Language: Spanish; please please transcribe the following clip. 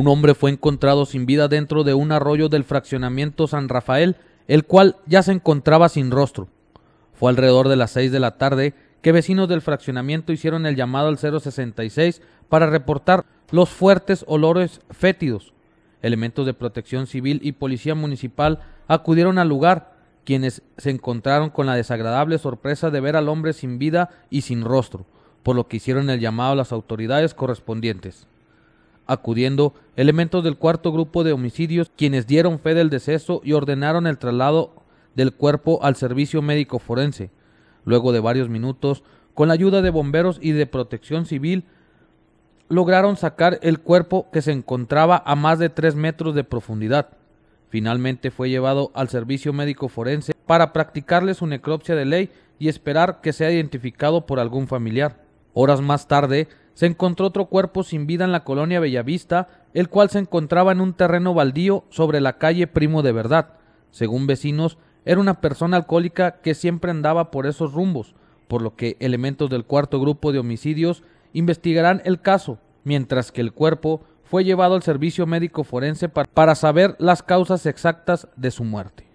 Un hombre fue encontrado sin vida dentro de un arroyo del fraccionamiento San Rafael, el cual ya se encontraba sin rostro. Fue alrededor de las 6 de la tarde que vecinos del fraccionamiento hicieron el llamado al 066 para reportar los fuertes olores fétidos. Elementos de protección civil y policía municipal acudieron al lugar, quienes se encontraron con la desagradable sorpresa de ver al hombre sin vida y sin rostro, por lo que hicieron el llamado a las autoridades correspondientes acudiendo elementos del cuarto grupo de homicidios, quienes dieron fe del deceso y ordenaron el traslado del cuerpo al servicio médico forense. Luego de varios minutos, con la ayuda de bomberos y de protección civil, lograron sacar el cuerpo que se encontraba a más de tres metros de profundidad. Finalmente fue llevado al servicio médico forense para practicarle su necropsia de ley y esperar que sea identificado por algún familiar. Horas más tarde, se encontró otro cuerpo sin vida en la colonia Bellavista, el cual se encontraba en un terreno baldío sobre la calle Primo de Verdad. Según vecinos, era una persona alcohólica que siempre andaba por esos rumbos, por lo que elementos del cuarto grupo de homicidios investigarán el caso, mientras que el cuerpo fue llevado al servicio médico forense para saber las causas exactas de su muerte.